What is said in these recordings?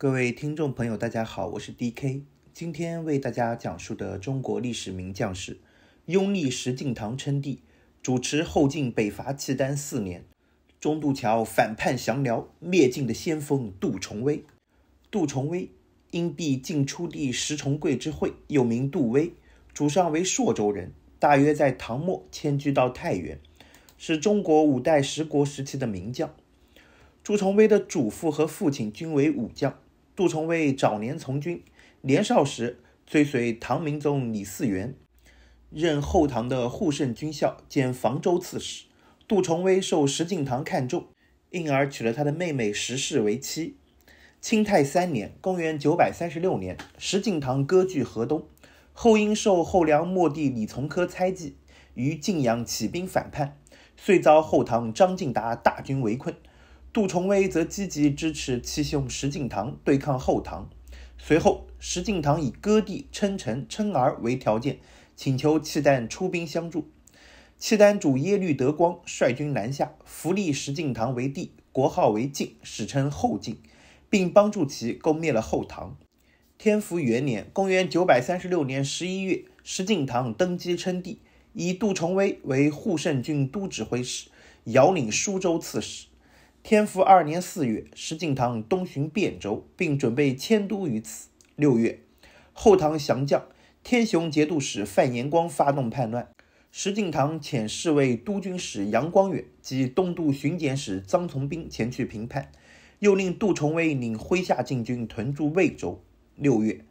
各位听众朋友，大家好，我是 D K，今天为大家讲述的中国历史名将是拥立石敬瑭称帝，主持后晋北伐契丹四年，中渡桥反叛降辽灭晋的先锋杜重威。杜重威因避晋初帝石重贵之讳，又名杜威，祖上为朔州人，大约在唐末迁居到太原，是中国五代十国时期的名将。朱重威的祖父和父亲均为武将。杜重威早年从军，年少时追随唐明宗李嗣源，任后唐的护圣军校兼房州刺史。杜重威受石敬瑭看重，因而娶了他的妹妹石氏为妻。清泰三年（公元936年），石敬瑭割据河东，后因受后梁末帝李从珂猜忌，于晋阳起兵反叛，遂遭后唐张敬达大军围困。杜重威则积极支持七兄石敬瑭对抗后唐。随后，石敬瑭以割地、称臣、称儿为条件，请求契丹出兵相助。契丹主耶律德光率军南下，扶立石敬瑭为帝，国号为晋，史称后晋，并帮助其攻灭了后唐。天福元年（公元936年）十一月，石敬瑭登基称帝，以杜重威为护圣军都指挥使、遥领舒州刺史。天福二年四月，石敬瑭东巡汴州，并准备迁都于此。六月，后唐降将、天雄节度使范延光发动叛乱，石敬瑭遣侍卫督军使杨光远及东渡巡检使张从兵前去平叛，又令杜重威领麾下禁军屯驻魏州。六月，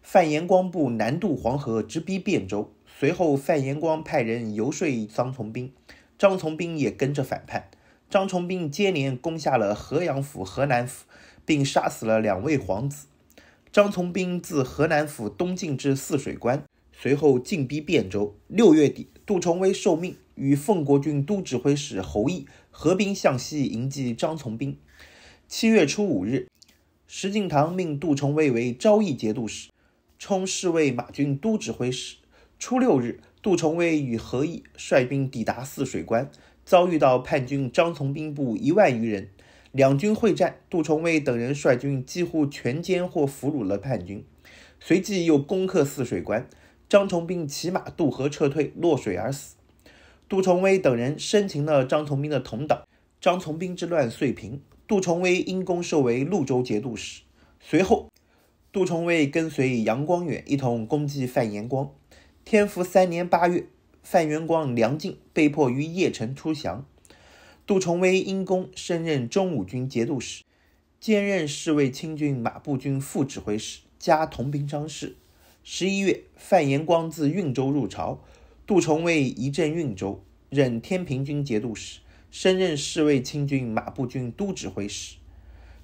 范延光部南渡黄河，直逼汴州。随后，范延光派人游说张从兵，张从兵也跟着反叛。张从宾接连攻下了河阳府、河南府，并杀死了两位皇子。张从宾自河南府东进至汜水关，随后进逼汴州。六月底，杜重威受命与奉国军都指挥使侯毅合兵向西迎击张从宾。七月初五日，石敬瑭命杜重威为昭义节度使，充侍卫马军都指挥使。初六日，杜重威与侯毅率兵抵达汜水关。遭遇到叛军张从兵部一万余人，两军会战，杜重威等人率军几乎全歼或俘虏了叛军，随即又攻克泗水关。张从兵骑马渡河撤退，落水而死。杜重威等人生擒了张从兵的同党，张从兵之乱遂平。杜重威因功授为潞州节度使。随后，杜重威跟随杨光远一同攻击范延光。天福三年八月。范元光、梁进被迫于邺城出降。杜重威因功升任中武军节度使，兼任侍卫亲军马步军副指挥使，加同平章事。十一月，范延光自运州入朝，杜重威移镇运州，任天平军节度使，升任侍卫亲军马步军都指挥使。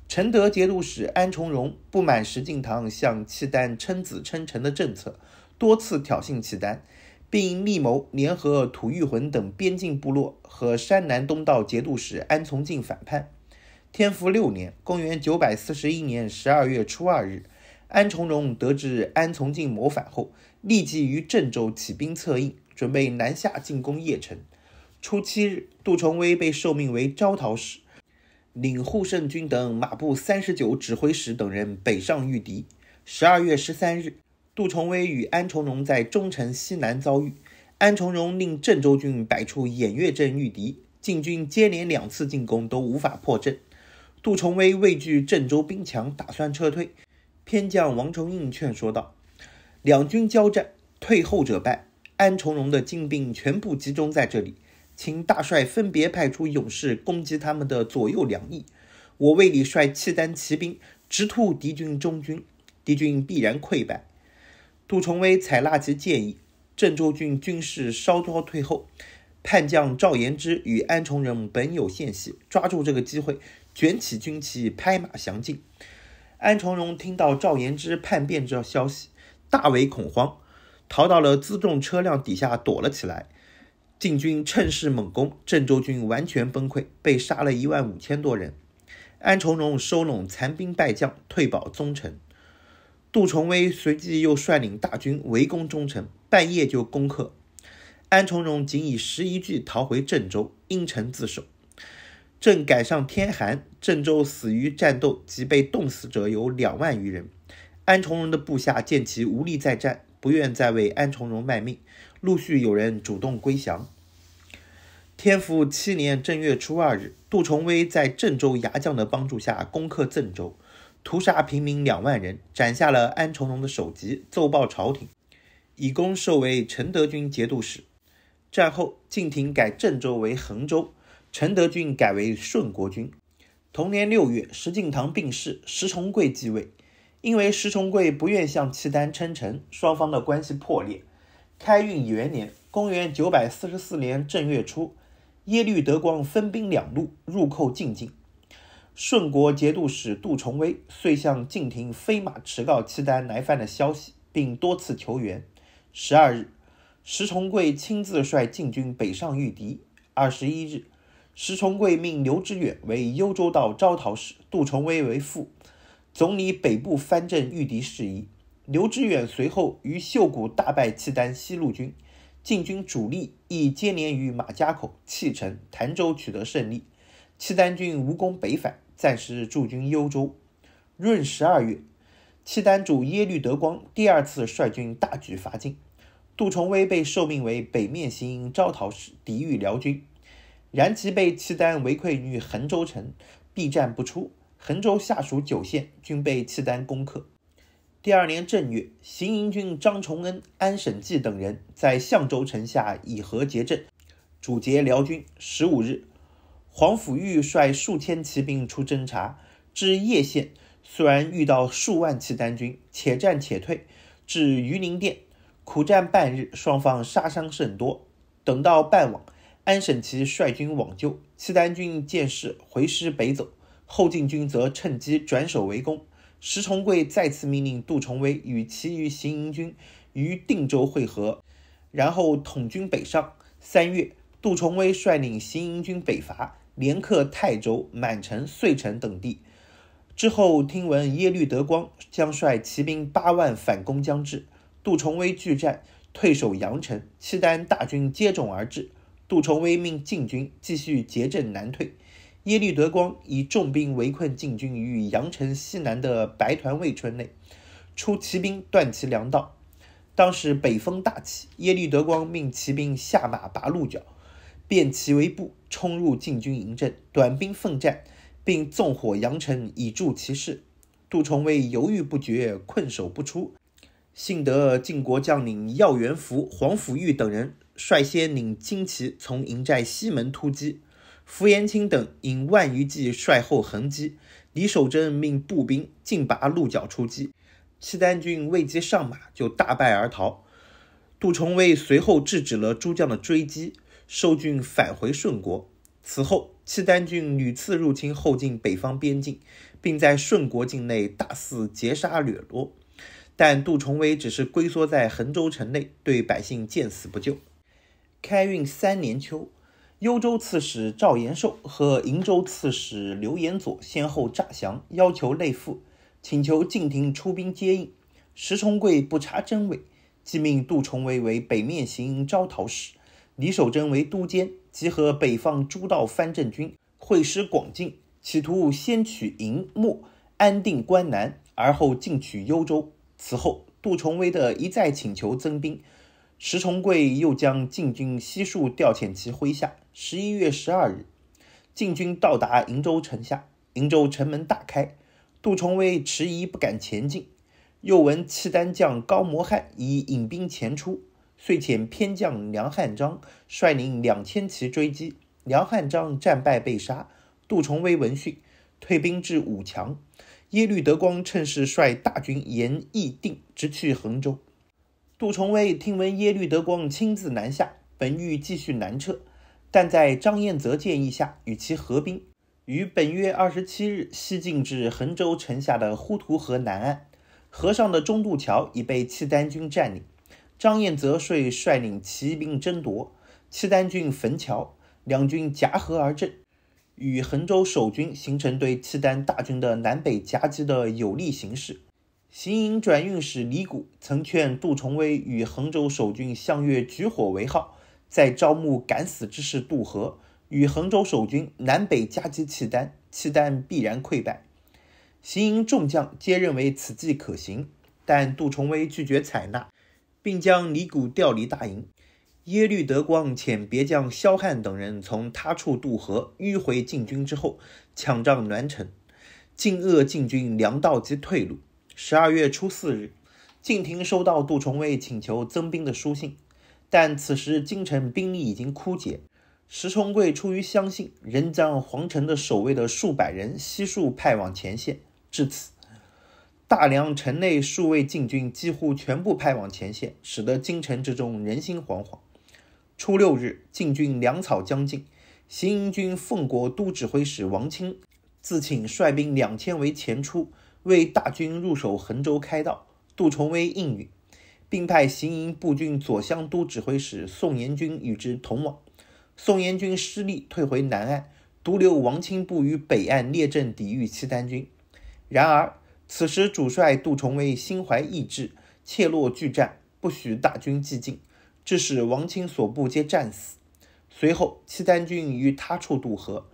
承德节度使安重荣不满石敬瑭向契丹称子称臣的政策，多次挑衅契丹。并密谋联合吐谷浑等边境部落和山南东道节度使安从进反叛。天福六年（公元941年）十二月初二日，安重荣得知安从进谋反后，立即于郑州起兵策应，准备南下进攻邺城。初七日，杜重威被受命为招讨使，领护圣军等马步三十九指挥使等人北上御敌。十二月十三日。杜重威与安重荣在中城西南遭遇，安重荣令郑州军摆出偃月阵御敌，晋军接连两次进攻都无法破阵。杜重威畏惧郑州兵强，打算撤退。偏将王崇应劝说道：“两军交战，退后者败。安重荣的精兵全部集中在这里，请大帅分别派出勇士攻击他们的左右两翼。我为你率契丹骑兵直突敌军中军，敌军必然溃败。”杜重威采纳其建议，郑州军军士稍多退后。叛将赵延之与安重荣本有嫌隙，抓住这个机会，卷起军旗，拍马降进。安重荣听到赵延之叛变这消息，大为恐慌，逃到了辎重车辆底下躲了起来。晋军趁势猛攻，郑州军完全崩溃，被杀了一万五千多人。安重荣收拢残兵败将，退保宗城。杜重威随即又率领大军围攻忠臣，半夜就攻克。安重荣仅以十一骑逃回郑州，因城自首。正赶上天寒，郑州死于战斗及被冻死者有两万余人。安重荣的部下见其无力再战，不愿再为安重荣卖命，陆续有人主动归降。天福七年正月初二日，杜重威在郑州牙将的帮助下攻克郑州。屠杀平民两万人，斩下了安重荣的首级，奏报朝廷，以功授为承德军节度使。战后，晋廷改郑州为衡州，承德军改为顺国军。同年六月，石敬瑭病逝，石重贵继位。因为石重贵不愿向契丹称臣，双方的关系破裂。开运元年（公元944年）正月初，耶律德光分兵两路入寇晋境。顺国节度使杜重威遂向晋廷飞马驰告契丹来犯的消息，并多次求援。十二日，石重贵亲自率禁军北上御敌。二十一日，石重贵命刘知远为幽州道招讨使，杜重威为副，总理北部藩镇御敌事宜。刘知远随后于秀谷大败契丹西路军，禁军主力亦接连于马家口、契城、潭州取得胜利。契丹军无功北返，暂时驻军幽州。闰十二月，契丹主耶律德光第二次率军大举伐晋，杜重威被受命为北面行营招讨使，抵御辽军。然其被契丹围困于衡州城，闭战不出。衡州下属九县均被契丹攻克。第二年正月，行营军张崇恩、安审计等人在象州城下以和结阵，阻截辽军。十五日。黄甫玉率数千骑兵出侦查，至叶县，虽然遇到数万契丹军，且战且退，至榆林店，苦战半日，双方杀伤甚多。等到傍晚，安审琦率军往救，契丹军见势回师北走，后晋军则趁机转守为攻。石崇贵再次命令杜重威与其余行营军于定州会合，然后统军北上。三月，杜重威率领行营军北伐。连克泰州、满城、遂城等地之后，听闻耶律德光将率骑兵八万反攻将至，杜重威拒战，退守阳城。契丹大军接踵而至，杜重威命禁军继续结阵南退。耶律德光以重兵围困禁军于阳城西南的白团卫村内，出骑兵断其粮道。当时北风大起，耶律德光命骑兵下马拔鹿角。变骑为步，冲入晋军营阵，短兵奋战，并纵火扬尘以助其势。杜重威犹豫不决，困守不出。幸得晋国将领耀元福、黄甫玉等人率先领轻骑从营寨西门突击，符延卿等引万余骑率后横击。李守贞命步兵尽拔鹿角出击，契丹军未及上马就大败而逃。杜重威随后制止了诸将的追击。寿俊返回顺国。此后，契丹军屡次入侵后晋北方边境，并在顺国境内大肆劫杀掠夺，但杜重威只是龟缩在衡州城内，对百姓见死不救。开运三年秋，幽州刺史赵延寿和瀛州刺史刘延佐先后诈降，要求内附，请求晋廷出兵接应。石重贵不查真伪，即命杜重威为北面行营招讨使。李守贞为都监，集合北方诸道藩镇军，会师广晋，企图先取银、漠，安定关南，而后进取幽州。此后，杜重威的一再请求增兵，石重贵又将禁军悉数调遣其麾下。十一月十二日，禁军到达瀛州城下，瀛州城门大开，杜重威迟疑不敢前进，又闻契丹将高摩汉已引兵前出。遂遣偏将梁汉章率领两千骑追击，梁汉章战败被杀。杜重威闻讯，退兵至武强。耶律德光趁势率大军沿义定直去衡州。杜重威听闻耶律德光亲自南下，本欲继续南撤，但在张彦泽建议下与其合兵，于本月二十七日西进至衡州城下的呼图河南岸，河上的中渡桥已被契丹军占领。张彦泽遂率领骑兵争夺契丹军汾桥，两军夹河而阵，与衡州守军形成对契丹大军的南北夹击的有利形势。行营转运使李谷曾劝杜重威与衡州守军相约举火为号，再招募敢死之士渡河，与衡州守军南北夹击契丹，契丹必然溃败。行营众将皆认为此计可行，但杜重威拒绝采纳。并将李谷调离大营，耶律德光遣别将萧翰等人从他处渡河，迂回进军之后，抢占栾城，进扼进军粮道及退路。十二月初四日，敬亭收到杜重威请求增兵的书信，但此时京城兵力已经枯竭，石重贵出于相信，仍将皇城的守卫的数百人悉数派往前线。至此。大梁城内数位禁军几乎全部派往前线，使得京城之中人心惶惶。初六日，禁军粮草将尽，行营军奉国都指挥使王钦自请率兵两千为前出，为大军入手衡州开道。杜重威应允，并派行营步军左厢都指挥使宋延军与之同往。宋延军失利，退回南岸，独留王钦部于北岸列阵抵御契丹军。然而。此时，主帅杜重威心怀异志，怯懦拒战，不许大军进进，致使王钦所部皆战死。随后，契丹军于他处渡河，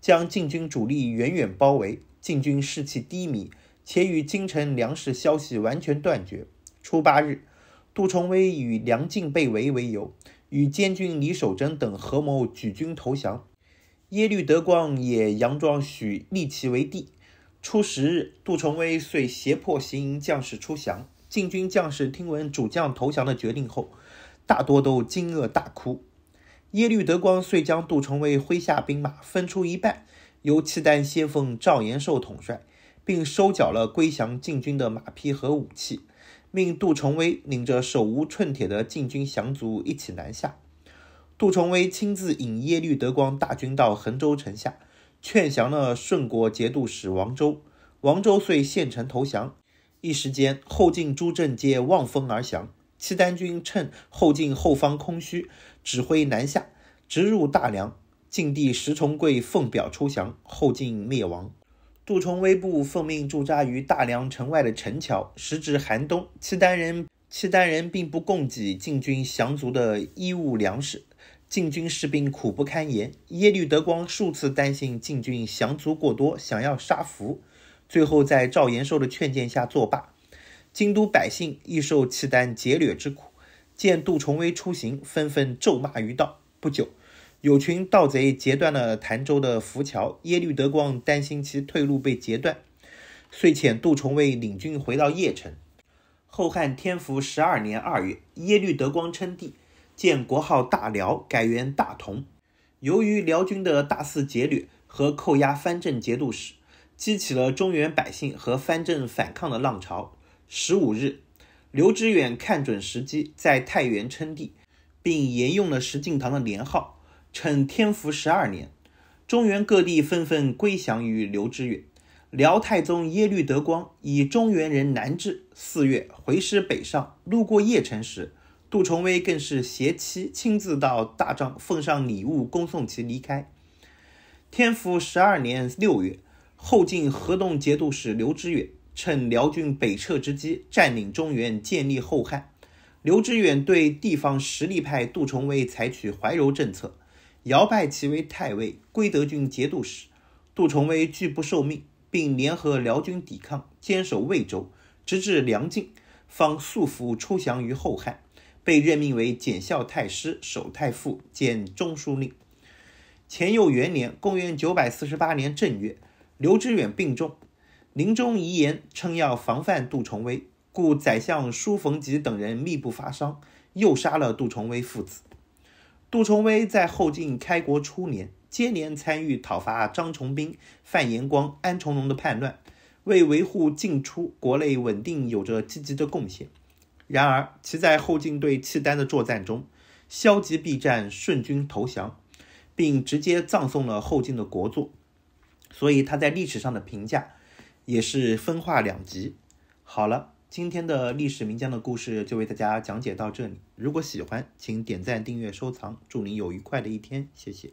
将禁军主力远远包围，禁军士气低迷，且与京城粮食消息完全断绝。初八日，杜重威以梁靖被围为由，与监军李守贞等合谋举军投降。耶律德光也佯装许立其为帝。初十日，杜重威遂胁迫行营将士出降。禁军将士听闻主将投降的决定后，大多都惊愕大哭。耶律德光遂将杜重威麾下兵马分出一半，由契丹先锋赵延寿统帅，并收缴了归降禁军的马匹和武器，命杜重威领着手无寸铁的禁军降卒一起南下。杜重威亲自引耶律德光大军到衡州城下。劝降了顺国节度使王周，王周遂献城投降。一时间，后晋诸镇皆望风而降。契丹军趁后晋后方空虚，指挥南下，直入大梁。晋帝石重贵奉表出降，后晋灭亡。杜重威部奉命驻扎于大梁城外的陈桥，时值寒冬，契丹人契丹人并不供给晋军降卒的衣物粮食。禁军士兵苦不堪言，耶律德光数次担心禁军降卒过多，想要杀俘，最后在赵延寿的劝谏下作罢。京都百姓亦受契丹劫掠之苦，见杜重威出行，纷纷咒骂于道。不久，有群盗贼截断了潭州的浮桥，耶律德光担心其退路被截断，遂遣杜重威领军回到邺城。后汉天福十二年二月，耶律德光称帝。建国号大辽，改元大同。由于辽军的大肆劫掠和扣押藩镇节度使，激起了中原百姓和藩镇反抗的浪潮。十五日，刘知远看准时机，在太原称帝，并沿用了石敬瑭的年号，称天福十二年。中原各地纷纷归降于刘知远。辽太宗耶律德光以中原人南至，四月回师北上，路过邺城时。杜重威更是携妻亲自到大帐奉上礼物，恭送其离开。天福十二年六月，后晋河东节度使刘知远趁辽军北撤之机，占领中原，建立后汉。刘知远对地方实力派杜重威采取怀柔政策，遥拜其为太尉、归德军节度使。杜重威拒不受命，并联合辽军抵抗，坚守魏州，直至梁境，方素服出降于后汉。被任命为检校太师、守太傅、兼中书令。乾佑元年（公元948年正月），刘知远病重，临终遗言称要防范杜重威，故宰相舒逢吉等人密不发丧，诱杀了杜重威父子。杜重威在后晋开国初年，接连参与讨伐张重斌、范延光、安重荣的叛乱，为维护晋初国内稳定有着积极的贡献。然而，其在后晋对契丹的作战中，消极避战，顺军投降，并直接葬送了后晋的国祚。所以，他在历史上的评价也是分化两极。好了，今天的历史名将的故事就为大家讲解到这里。如果喜欢，请点赞、订阅、收藏。祝您有愉快的一天，谢谢。